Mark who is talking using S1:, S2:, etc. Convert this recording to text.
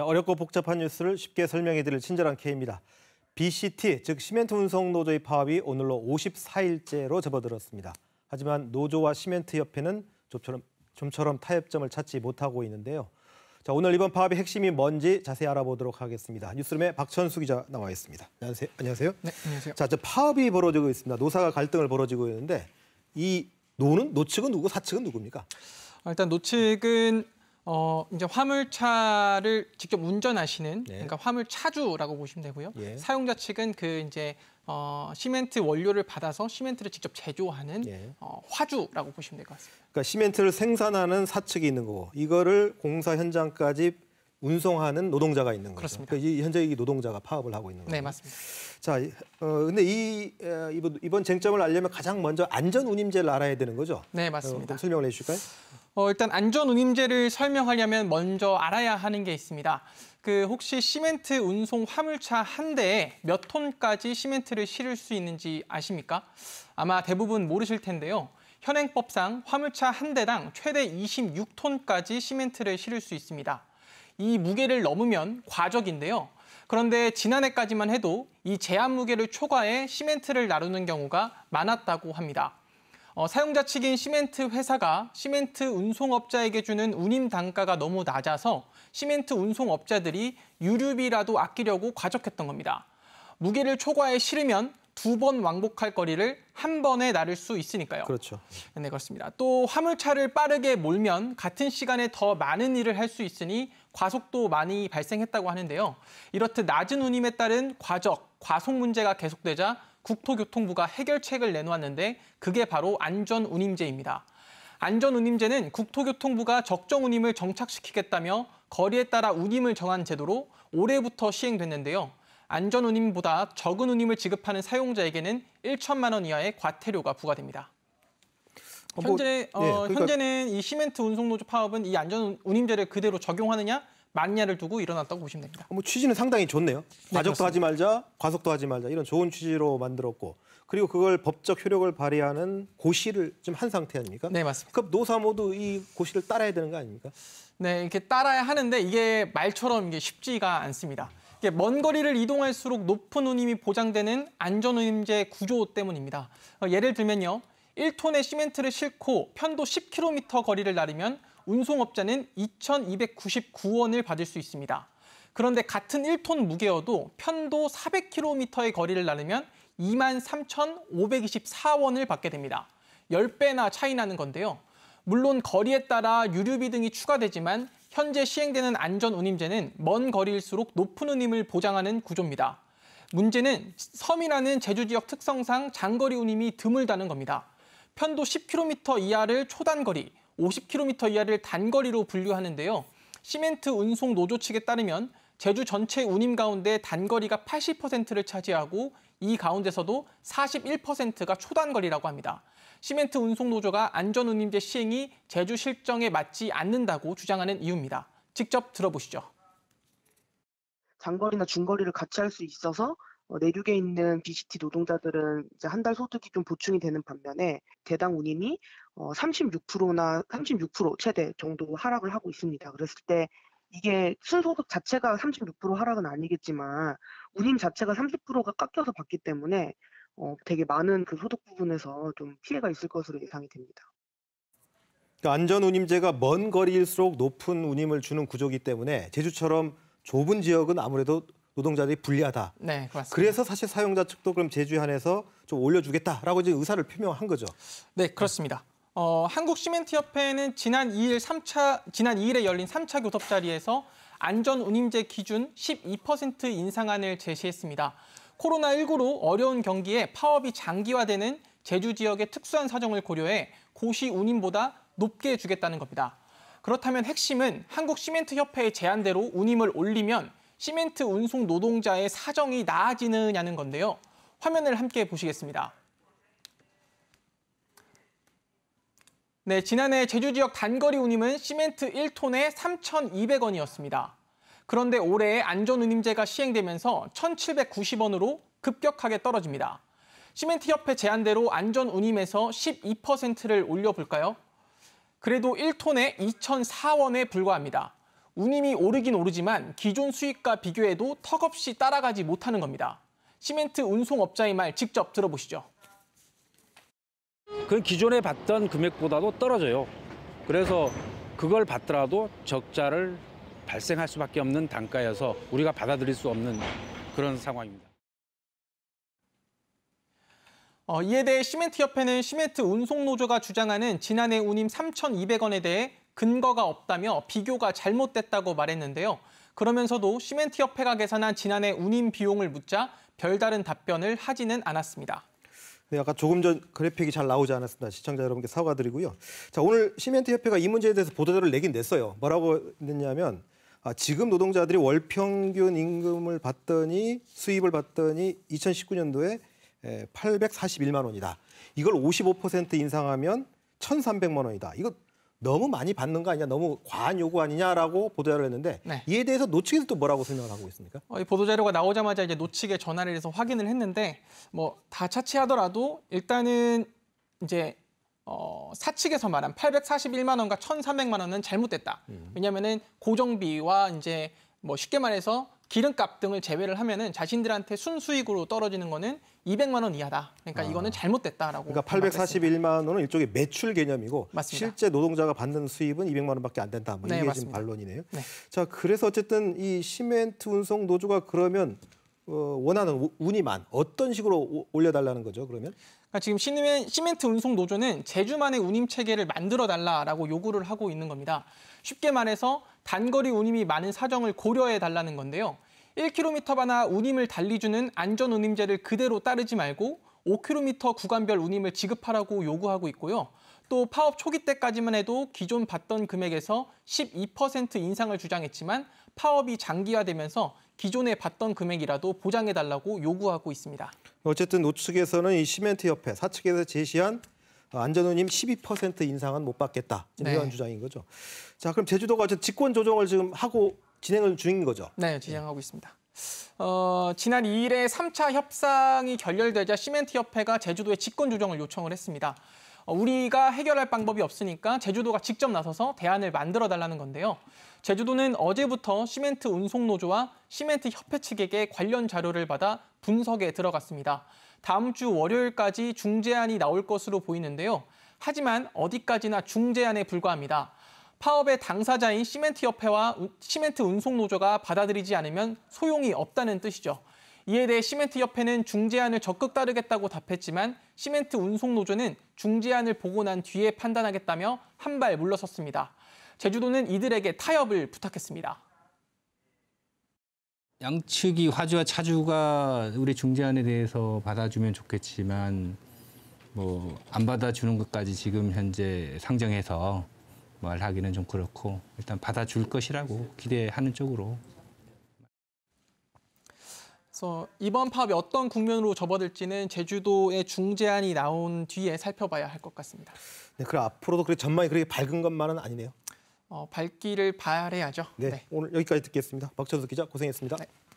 S1: 자, 어렵고 복잡한 뉴스를 쉽게 설명해드릴 친절한 K입니다. BCT, 즉 시멘트 운송 노조의 파업이 오늘로 54일째로 접어들었습니다. 하지만 노조와 시멘트 협회는 좀처럼, 좀처럼 타협점을 찾지 못하고 있는데요. 자, 오늘 이번 파업의 핵심이 뭔지 자세히 알아보도록 하겠습니다. 뉴스룸에 박천수 기자 나와 있습니다. 안녕하세요. 안녕하세요. 네, 안녕하세요. 자, 저 파업이 벌어지고 있습니다. 노사가 갈등을 벌어지고 있는데 이 노는 노측은 누구, 사측은 누굽니까?
S2: 아, 일단 노측은 어, 이제 화물차를 직접 운전하시는 네. 그러니까 화물 차주라고 보시면 되고요. 예. 사용자 측은 그 이제 어, 시멘트 원료를 받아서 시멘트를 직접 제조하는 예. 어, 화주라고 보시면 될 것 같습니다.
S1: 그러니까 시멘트를 생산하는 사측이 있는 거고 이거를 공사 현장까지 운송하는 노동자가 있는 거죠. 그렇습니다. 그러니까 현재 이 노동자가 파업을 하고 있는 네, 거죠. 네, 맞습니다. 자, 어, 근데 이 이번, 이번 쟁점을 알려면 가장 먼저 안전 운임제를 알아야 되는 거죠. 네, 맞습니다. 어, 설명을 해주실까요?
S2: 어, 일단 안전 운임제를 설명하려면 먼저 알아야 하는 게 있습니다. 그 혹시 시멘트 운송 화물차 한 대에 몇 톤까지 시멘트를 실을 수 있는지 아십니까? 아마 대부분 모르실 텐데요. 현행법상 화물차 한 대당 최대 26톤까지 시멘트를 실을 수 있습니다. 이 무게를 넘으면 과적인데요. 그런데 지난해까지만 해도 이 제한 무게를 초과해 시멘트를 나누는 경우가 많았다고 합니다. 어, 사용자 측인 시멘트 회사가 시멘트 운송업자에게 주는 운임 단가가 너무 낮아서 시멘트 운송업자들이 유류비라도 아끼려고 과적했던 겁니다. 무게를 초과해 실으면 두번 왕복할 거리를 한 번에 나를 수 있으니까요. 그렇죠. 네, 그렇습니다. 또 화물차를 빠르게 몰면 같은 시간에 더 많은 일을 할 수 있으니 과속도 많이 발생했다고 하는데요. 이렇듯 낮은 운임에 따른 과적, 과속 문제가 계속되자 국토교통부가 해결책을 내놓았는데 그게 바로 안전 운임제입니다. 안전 운임제는 국토교통부가 적정 운임을 정착시키겠다며 거리에 따라 운임을 정한 제도로 올해부터 시행됐는데요. 안전운임보다 적은 운임을 지급하는 사용자에게는 1천만 원 이하의 과태료가 부과됩니다.
S1: 어, 뭐, 현재, 어, 네, 그러니까...
S2: 현재는 이 시멘트 운송노조 파업은 이 안전운임제를 그대로 적용하느냐 맞냐를 두고 일어났다고 보시면 됩니다.
S1: 어, 뭐 취지는 상당히 좋네요. 네, 과적도 그 하지 말자, 과속도 하지 말자 이런 좋은 취지로 만들었고 그리고 그걸 법적 효력을 발휘하는 고시를 지금 한 상태 아닙니까? 네 맞습니다. 그럼 노사 모두 이 고시를 따라야 되는 거 아닙니까?
S2: 네 이렇게 따라야 하는데 이게 말처럼 이게 쉽지가 않습니다. 예, 먼 거리를 이동할수록 높은 운임이 보장되는 안전운임제 구조 때문입니다. 어, 예를 들면요. 1톤의 시멘트를 싣고 편도 10km 거리를 나르면 운송업자는 2,299원을 받을 수 있습니다. 그런데 같은 1톤 무게여도 편도 400km의 거리를 나르면 23,524원을 받게 됩니다. 10배나 차이 나는 건데요. 물론 거리에 따라 유류비 등이 추가되지만 현재 시행되는 안전운임제는 먼 거리일수록 높은 운임을 보장하는 구조입니다. 문제는 섬이라는 제주 지역 특성상 장거리 운임이 드물다는 겁니다. 편도 10km 이하를 초단거리, 50km 이하를 단거리로 분류하는데요. 시멘트 운송 노조 측에 따르면 제주 전체 운임 가운데 단거리가 80%를 차지하고 이 가운데서도 41%가 초단거리라고 합니다. 시멘트 운송노조가 안전운임제 시행이 제주 실정에 맞지 않는다고 주장하는 이유입니다. 직접 들어보시죠. 장거리나 중거리를 같이 할 수 있어서 어, 내륙에 있는 BCT 노동자들은 이제 한달 소득이 좀 보충이 되는 반면에 대당 운임이 36%나 어, 36% 최대 정도 하락을 하고 있습니다. 그랬을 때 이게 순소득 자체가 36% 하락은 아니겠지만 운임 자체가 30%가 깎여서 받기 때문에 어, 되게 많은 그 소득 부분에서 좀 피해가 있을 것으로 예상이 됩니다.
S1: 그러니까 안전 운임제가 먼 거리일수록 높은 운임을 주는 구조이기 때문에 제주처럼 좁은 지역은 아무래도 노동자들이 불리하다. 네, 그렇습니다. 그래서 사실 사용자 측도 그럼 제주 한에서 좀 올려주겠다라고 지금 의사를 표명한 거죠. 네,
S2: 그렇습니다. 어, 한국시멘트협회는 지난 2일 3차, 지난 2일에 열린 3차 교섭자리에서 안전운임제 기준 12% 인상안을 제시했습니다. 코로나19로 어려운 경기에 파업이 장기화되는 제주 지역의 특수한 사정을 고려해 고시 운임보다 높게 주겠다는 겁니다. 그렇다면 핵심은 한국시멘트협회의 제안대로 운임을 올리면 시멘트 운송 노동자의 사정이 나아지느냐는 건데요. 화면을 함께 보시겠습니다. 네, 지난해 제주 지역 단거리 운임은 시멘트 1톤에 3,200원이었습니다. 그런데 올해 안전운임제가 시행되면서 1,790원으로 급격하게 떨어집니다. 시멘트협회 제안대로 안전운임에서 12%를 올려볼까요? 그래도 1톤에 2,004원에 불과합니다. 운임이 오르긴 오르지만 기존 수익과 비교해도 턱없이 따라가지 못하는 겁니다. 시멘트 운송업자의 말 직접 들어보시죠. 그건 기존에 받던 금액보다도 떨어져요. 그래서 그걸 받더라도 적자를 발생할 수밖에 없는 단가여서 우리가 받아들일 수 없는 그런 상황입니다. 어, 이에 대해 시멘트협회는 시멘트 운송노조가 주장하는 지난해 운임 3,200원에 대해 근거가 없다며 비교가 잘못됐다고 말했는데요. 그러면서도 시멘트협회가 계산한 지난해 운임 비용을 묻자 별다른 답변을 하지는 않았습니다.
S1: 네, 아까 조금 전 그래픽이 잘 나오지 않았습니다. 시청자 여러분께 사과드리고요. 자, 오늘 시멘트 협회가 이 문제에 대해서 보도자료를 내긴 냈어요. 뭐라고 냈냐면 아, 지금 노동자들이 월 평균 임금을 받더니 수입을 받더니 2019년도에 841만 원이다. 이걸 55% 인상하면 1,300만 원이다. 이거 너무 많이 받는 거 아니냐, 너무 과한 요구 아니냐라고 보도자료를 했는데 네. 이에 대해서 노측에서 또 뭐라고 설명을 하고 있습니까?
S2: 어, 이 보도자료가 나오자마자 이제 노측에 전화를 해서 확인을 했는데 뭐 다 차치하더라도 일단은 이제 어, 사측에서 말한 841만 원과 1,300만 원은 잘못됐다. 음. 왜냐면은 고정비와 이제 뭐 쉽게 말해서 기름값 등을 제외를 하면은 자신들한테 순수익으로 떨어지는 거는 200만 원 이하다. 그러니까 아. 이거는 잘못됐다라고. 그러니까 841만
S1: 원은 일종의 매출 개념이고 맞습니다. 실제 노동자가 받는 수입은 200만 원밖에 안 된다. 뭐 이게 네, 맞습니다. 지금 반론이네요. 네. 자, 그래서 어쨌든 이 시멘트 운송 노조가 그러면 어, 원하는 운이만 어떤 식으로 올려달라는 거죠? 그러면? 그러니까 지금 시멘트 운송 노조는 제주만의
S2: 운임 체계를 만들어 달라라고 요구를 하고 있는 겁니다. 쉽게 말해서 단거리 운임이 많은 사정을 고려해 달라는 건데요. 1km마다 운임을 달리주는 안전운임제를 그대로 따르지 말고 5km 구간별 운임을 지급하라고 요구하고 있고요. 또 파업 초기 때까지만 해도 기존 받던 금액에서 12% 인상을 주장했지만 파업이 장기화되면서 기존에 받던 금액이라도 보장해달라고 요구하고 있습니다.
S1: 어쨌든 노측에서는 이 시멘트 협회 사측에서 제시한 안전운임 12% 인상은 못 받겠다 이런 네. 주장인 거죠. 자 그럼 제주도가 직권 조정을 지금 하고 진행을 중인 거죠? 네, 진행하고 네. 있습니다.
S2: 어, 지난 2일에 3차 협상이 결렬되자 시멘트협회가 제주도에 직권 조정을 요청을 했습니다. 어, 우리가 해결할 방법이 없으니까 제주도가 직접 나서서 대안을 만들어 달라는 건데요. 제주도는 어제부터 시멘트 운송노조와 시멘트 협회 측에게 관련 자료를 받아 분석에 들어갔습니다. 다음 주 월요일까지 중재안이 나올 것으로 보이는데요. 하지만 어디까지나 중재안에 불과합니다. 파업의 당사자인 시멘트 협회와 시멘트 운송 노조가 받아들이지 않으면 소용이 없다는 뜻이죠. 이에 대해 시멘트 협회는 중재안을 적극 따르겠다고 답했지만 시멘트 운송 노조는 중재안을 보고 난 뒤에 판단하겠다며 한 발 물러섰습니다. 제주도는 이들에게 타협을 부탁했습니다. 양측이 화주와 차주가 우리 중재안에 대해서 받아주면 좋겠지만 뭐 안 받아주는 것까지 지금 현재 상정해서 말하기는 좀 그렇고 일단 받아줄 것이라고 기대하는 쪽으로. 그래서 이번 파업이 어떤 국면으로 접어들지는 제주도의 중재안이 나온 뒤에 살펴봐야 할 것 같습니다.
S1: 네, 그럼 앞으로도 그래 전망이 그렇게 밝은 것만은 아니네요.
S2: 어, 밝기를 바래야죠. 네,
S1: 네, 오늘 여기까지 듣겠습니다. 박천수 기자 고생했습니다. 네.